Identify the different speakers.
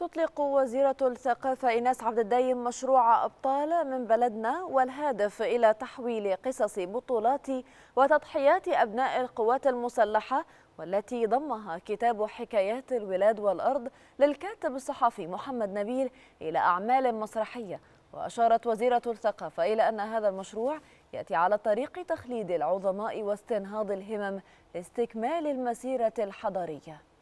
Speaker 1: تطلق وزيرة الثقافة إيناس عبد الدايم مشروع أبطال من بلدنا والهدف إلى تحويل قصص بطولات وتضحيات أبناء القوات المسلحة والتي ضمها كتاب حكايات البلاد والأرض للكاتب الصحفي محمد نبيل إلى أعمال مسرحية وأشارت وزيرة الثقافة إلى أن هذا المشروع يأتي على طريق تخليد العظماء واستنهاض الهمم لاستكمال المسيرة الحضارية